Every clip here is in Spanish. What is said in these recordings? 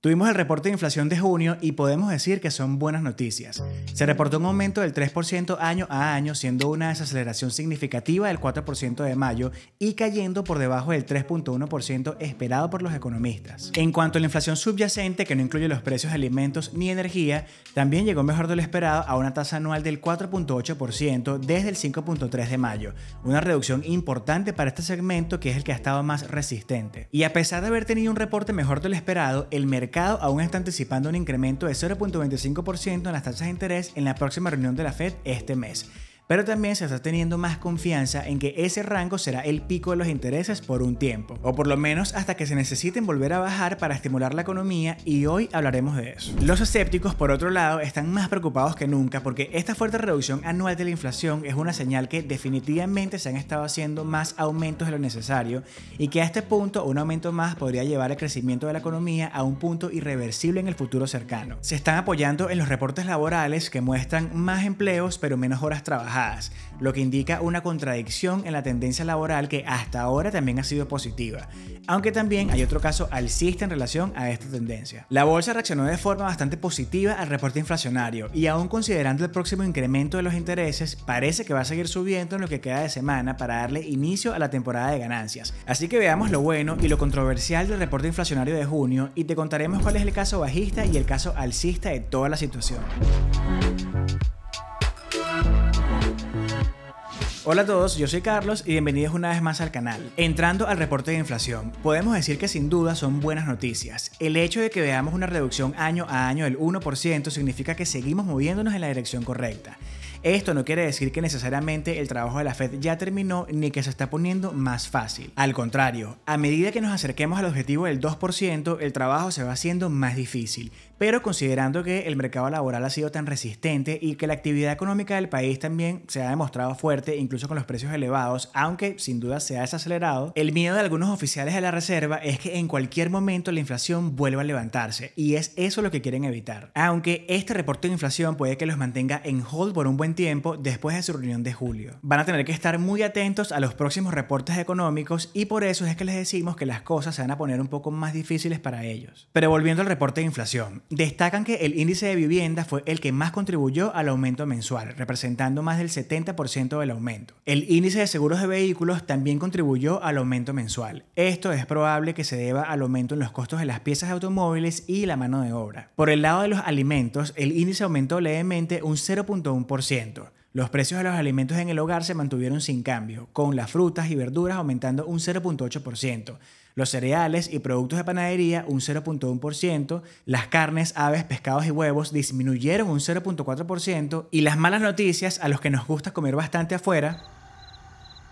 Tuvimos el reporte de inflación de junio y podemos decir que son buenas noticias. Se reportó un aumento del 3% año a año, siendo una desaceleración significativa del 4% de mayo y cayendo por debajo del 3.1% esperado por los economistas. En cuanto a la inflación subyacente, que no incluye los precios de alimentos ni energía, también llegó mejor de lo esperado a una tasa anual del 4.8% desde el 5.3 de mayo, una reducción importante para este segmento que es el que ha estado más resistente. Y a pesar de haber tenido un reporte mejor de lo esperado, el mercado el mercado aún está anticipando un incremento de 0.25% en las tasas de interés en la próxima reunión de la Fed este mes pero también se está teniendo más confianza en que ese rango será el pico de los intereses por un tiempo, o por lo menos hasta que se necesiten volver a bajar para estimular la economía y hoy hablaremos de eso. Los escépticos, por otro lado, están más preocupados que nunca porque esta fuerte reducción anual de la inflación es una señal que definitivamente se han estado haciendo más aumentos de lo necesario y que a este punto un aumento más podría llevar el crecimiento de la economía a un punto irreversible en el futuro cercano. Se están apoyando en los reportes laborales que muestran más empleos pero menos horas trabajadas lo que indica una contradicción en la tendencia laboral que hasta ahora también ha sido positiva, aunque también hay otro caso alcista en relación a esta tendencia. La bolsa reaccionó de forma bastante positiva al reporte inflacionario y aún considerando el próximo incremento de los intereses, parece que va a seguir subiendo en lo que queda de semana para darle inicio a la temporada de ganancias. Así que veamos lo bueno y lo controversial del reporte inflacionario de junio y te contaremos cuál es el caso bajista y el caso alcista de toda la situación. Hola a todos, yo soy Carlos y bienvenidos una vez más al canal. Entrando al reporte de inflación, podemos decir que sin duda son buenas noticias. El hecho de que veamos una reducción año a año del 1% significa que seguimos moviéndonos en la dirección correcta. Esto no quiere decir que necesariamente el trabajo de la Fed ya terminó ni que se está poniendo más fácil. Al contrario, a medida que nos acerquemos al objetivo del 2%, el trabajo se va haciendo más difícil. Pero considerando que el mercado laboral ha sido tan resistente y que la actividad económica del país también se ha demostrado fuerte, incluso con los precios elevados, aunque sin duda se ha desacelerado, el miedo de algunos oficiales de la Reserva es que en cualquier momento la inflación vuelva a levantarse. Y es eso lo que quieren evitar. Aunque este reporte de inflación puede que los mantenga en hold por un buen tiempo después de su reunión de julio. Van a tener que estar muy atentos a los próximos reportes económicos y por eso es que les decimos que las cosas se van a poner un poco más difíciles para ellos. Pero volviendo al reporte de inflación, destacan que el índice de vivienda fue el que más contribuyó al aumento mensual, representando más del 70% del aumento. El índice de seguros de vehículos también contribuyó al aumento mensual. Esto es probable que se deba al aumento en los costos de las piezas de automóviles y la mano de obra. Por el lado de los alimentos, el índice aumentó levemente un 0.1% los precios de los alimentos en el hogar se mantuvieron sin cambio, con las frutas y verduras aumentando un 0.8%, los cereales y productos de panadería un 0.1%, las carnes, aves, pescados y huevos disminuyeron un 0.4% y las malas noticias a los que nos gusta comer bastante afuera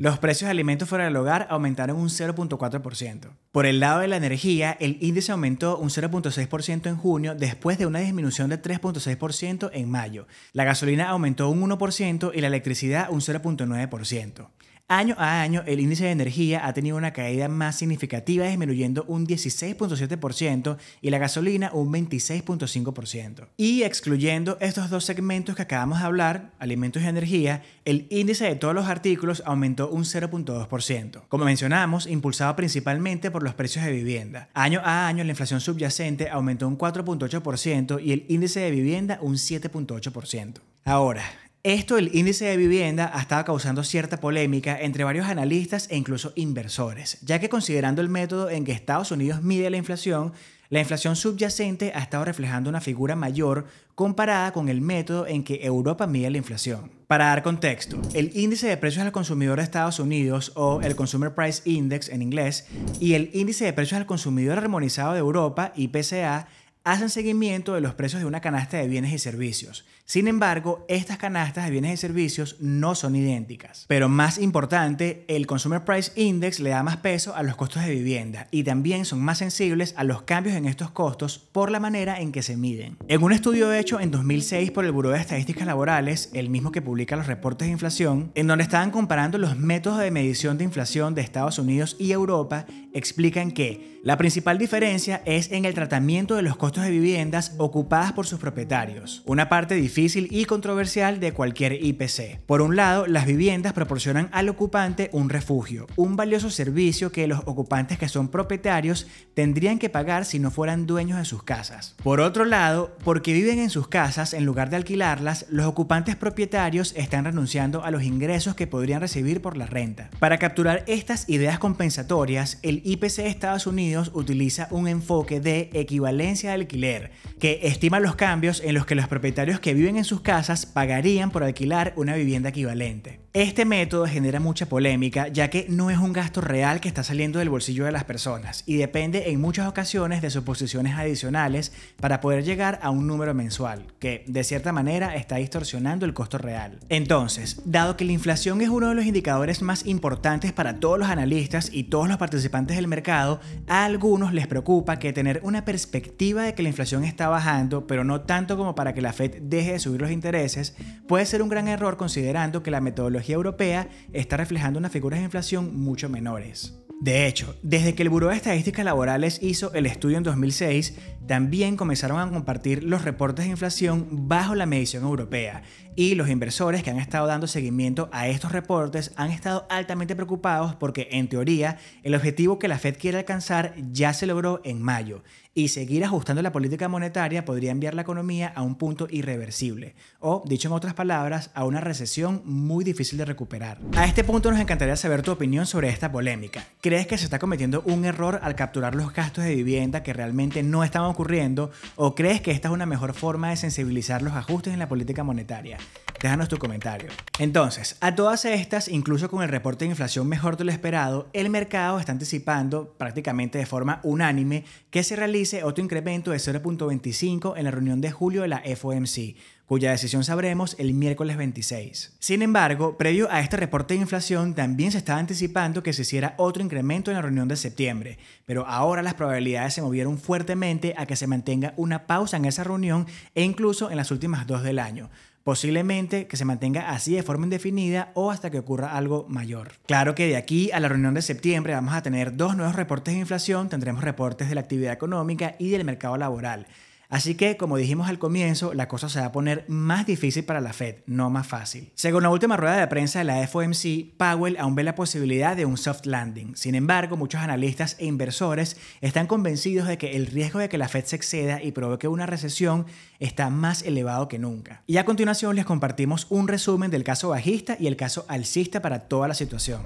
los precios de alimentos fuera del hogar aumentaron un 0.4%. Por el lado de la energía, el índice aumentó un 0.6% en junio después de una disminución de 3.6% en mayo. La gasolina aumentó un 1% y la electricidad un 0.9%. Año a año, el índice de energía ha tenido una caída más significativa, disminuyendo un 16.7% y la gasolina un 26.5%. Y excluyendo estos dos segmentos que acabamos de hablar, alimentos y energía, el índice de todos los artículos aumentó un 0.2%. Como mencionamos, impulsado principalmente por los precios de vivienda. Año a año, la inflación subyacente aumentó un 4.8% y el índice de vivienda un 7.8%. Ahora, esto el índice de vivienda ha estado causando cierta polémica entre varios analistas e incluso inversores, ya que considerando el método en que Estados Unidos mide la inflación, la inflación subyacente ha estado reflejando una figura mayor comparada con el método en que Europa mide la inflación. Para dar contexto, el índice de precios al consumidor de Estados Unidos o el Consumer Price Index en inglés y el índice de precios al consumidor armonizado de Europa, IPCA, hacen seguimiento de los precios de una canasta de bienes y servicios. Sin embargo, estas canastas de bienes y servicios no son idénticas. Pero más importante, el Consumer Price Index le da más peso a los costos de vivienda y también son más sensibles a los cambios en estos costos por la manera en que se miden. En un estudio hecho en 2006 por el Bureau de Estadísticas Laborales, el mismo que publica los reportes de inflación, en donde estaban comparando los métodos de medición de inflación de Estados Unidos y Europa, explican que la principal diferencia es en el tratamiento de los costos de viviendas ocupadas por sus propietarios, una parte difícil y controversial de cualquier IPC. Por un lado, las viviendas proporcionan al ocupante un refugio, un valioso servicio que los ocupantes que son propietarios tendrían que pagar si no fueran dueños de sus casas. Por otro lado, porque viven en sus casas en lugar de alquilarlas, los ocupantes propietarios están renunciando a los ingresos que podrían recibir por la renta. Para capturar estas ideas compensatorias, el IPC de Estados Unidos utiliza un enfoque de equivalencia alquiler, que estima los cambios en los que los propietarios que viven en sus casas pagarían por alquilar una vivienda equivalente. Este método genera mucha polémica ya que no es un gasto real que está saliendo del bolsillo de las personas y depende en muchas ocasiones de suposiciones adicionales para poder llegar a un número mensual, que de cierta manera está distorsionando el costo real. Entonces, dado que la inflación es uno de los indicadores más importantes para todos los analistas y todos los participantes del mercado, a algunos les preocupa que tener una perspectiva que la inflación está bajando, pero no tanto como para que la Fed deje de subir los intereses, puede ser un gran error considerando que la metodología europea está reflejando unas figuras de inflación mucho menores. De hecho, desde que el Buró de Estadísticas Laborales hizo el estudio en 2006, también comenzaron a compartir los reportes de inflación bajo la medición europea, y los inversores que han estado dando seguimiento a estos reportes han estado altamente preocupados porque en teoría el objetivo que la Fed quiere alcanzar ya se logró en mayo y seguir ajustando la política monetaria podría enviar la economía a un punto irreversible o, dicho en otras palabras, a una recesión muy difícil de recuperar. A este punto nos encantaría saber tu opinión sobre esta polémica. ¿Crees que se está cometiendo un error al capturar los gastos de vivienda que realmente no estaban ocurriendo o crees que esta es una mejor forma de sensibilizar los ajustes en la política monetaria? Déjanos tu comentario. Entonces, a todas estas, incluso con el reporte de inflación mejor de lo esperado, el mercado está anticipando prácticamente de forma unánime que se realice otro incremento de 0.25 en la reunión de julio de la FOMC cuya decisión sabremos el miércoles 26. Sin embargo, previo a este reporte de inflación, también se estaba anticipando que se hiciera otro incremento en la reunión de septiembre, pero ahora las probabilidades se movieron fuertemente a que se mantenga una pausa en esa reunión e incluso en las últimas dos del año, posiblemente que se mantenga así de forma indefinida o hasta que ocurra algo mayor. Claro que de aquí a la reunión de septiembre vamos a tener dos nuevos reportes de inflación, tendremos reportes de la actividad económica y del mercado laboral. Así que, como dijimos al comienzo, la cosa se va a poner más difícil para la Fed, no más fácil. Según la última rueda de prensa de la FOMC, Powell aún ve la posibilidad de un soft landing. Sin embargo, muchos analistas e inversores están convencidos de que el riesgo de que la Fed se exceda y provoque una recesión está más elevado que nunca. Y a continuación les compartimos un resumen del caso bajista y el caso alcista para toda la situación.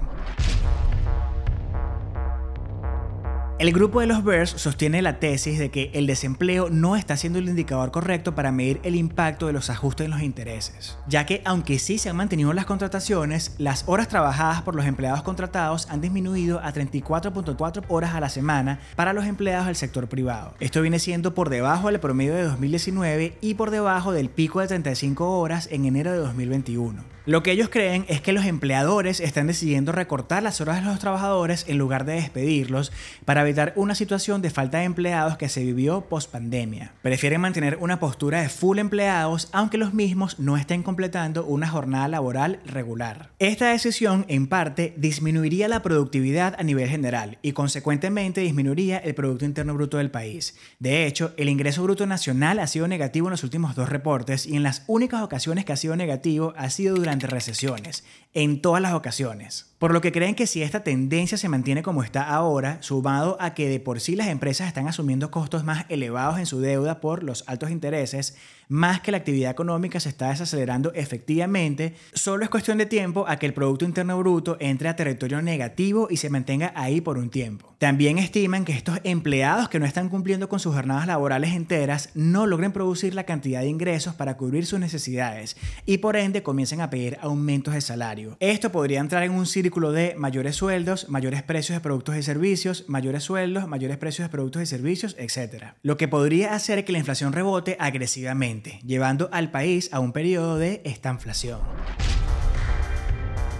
El grupo de los BERS sostiene la tesis de que el desempleo no está siendo el indicador correcto para medir el impacto de los ajustes en los intereses, ya que aunque sí se han mantenido las contrataciones, las horas trabajadas por los empleados contratados han disminuido a 34.4 horas a la semana para los empleados del sector privado. Esto viene siendo por debajo del promedio de 2019 y por debajo del pico de 35 horas en enero de 2021. Lo que ellos creen es que los empleadores están decidiendo recortar las horas de los trabajadores en lugar de despedirlos para evitar una situación de falta de empleados que se vivió post pandemia. Prefieren mantener una postura de full empleados aunque los mismos no estén completando una jornada laboral regular. Esta decisión en parte disminuiría la productividad a nivel general y consecuentemente disminuiría el Producto Interno Bruto del país. De hecho, el ingreso bruto nacional ha sido negativo en los últimos dos reportes y en las únicas ocasiones que ha sido negativo ha sido durante ante recesiones, en todas las ocasiones. Por lo que creen que si esta tendencia se mantiene como está ahora, sumado a que de por sí las empresas están asumiendo costos más elevados en su deuda por los altos intereses, más que la actividad económica se está desacelerando efectivamente, solo es cuestión de tiempo a que el Producto Interno Bruto entre a territorio negativo y se mantenga ahí por un tiempo. También estiman que estos empleados que no están cumpliendo con sus jornadas laborales enteras no logren producir la cantidad de ingresos para cubrir sus necesidades y por ende comiencen a pedir aumentos de salario. Esto podría entrar en un círculo de mayores sueldos, mayores precios de productos y servicios, mayores sueldos, mayores precios de productos y servicios, etc. Lo que podría hacer que la inflación rebote agresivamente, llevando al país a un periodo de estanflación.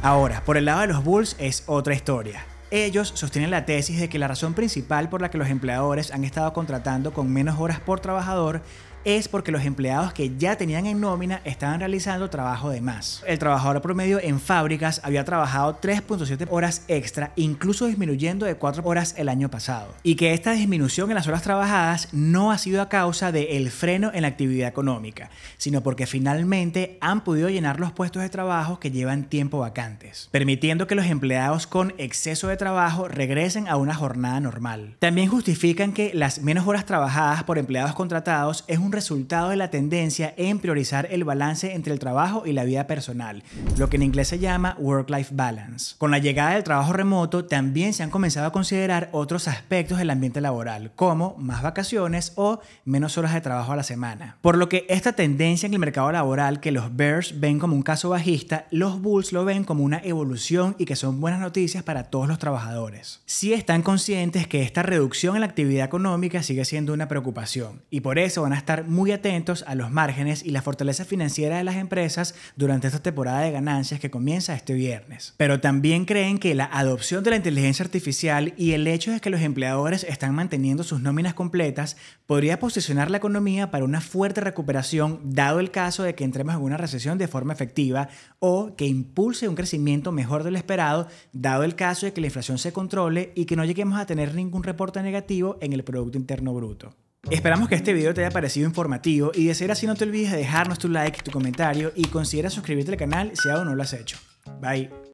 Ahora, por el lado de los Bulls es otra historia. Ellos sostienen la tesis de que la razón principal por la que los empleadores han estado contratando con menos horas por trabajador es porque los empleados que ya tenían en nómina estaban realizando trabajo de más. El trabajador promedio en fábricas había trabajado 3.7 horas extra, incluso disminuyendo de 4 horas el año pasado. Y que esta disminución en las horas trabajadas no ha sido a causa del el freno en la actividad económica, sino porque finalmente han podido llenar los puestos de trabajo que llevan tiempo vacantes, permitiendo que los empleados con exceso de trabajo regresen a una jornada normal. También justifican que las menos horas trabajadas por empleados contratados es un resultado de la tendencia en priorizar el balance entre el trabajo y la vida personal, lo que en inglés se llama work-life balance. Con la llegada del trabajo remoto también se han comenzado a considerar otros aspectos del ambiente laboral, como más vacaciones o menos horas de trabajo a la semana. Por lo que esta tendencia en el mercado laboral que los Bears ven como un caso bajista, los Bulls lo ven como una evolución y que son buenas noticias para todos los trabajadores. Si están conscientes que esta reducción en la actividad económica sigue siendo una preocupación y por eso van a estar muy atentos a los márgenes y la fortaleza financiera de las empresas durante esta temporada de ganancias que comienza este viernes. Pero también creen que la adopción de la inteligencia artificial y el hecho de que los empleadores están manteniendo sus nóminas completas podría posicionar la economía para una fuerte recuperación dado el caso de que entremos en una recesión de forma efectiva o que impulse un crecimiento mejor del esperado dado el caso de que la inflación se controle y que no lleguemos a tener ningún reporte negativo en el Producto Interno Bruto. Esperamos que este video te haya parecido informativo y de ser así no te olvides de dejarnos tu like, tu comentario y considera suscribirte al canal si aún no lo has hecho. Bye.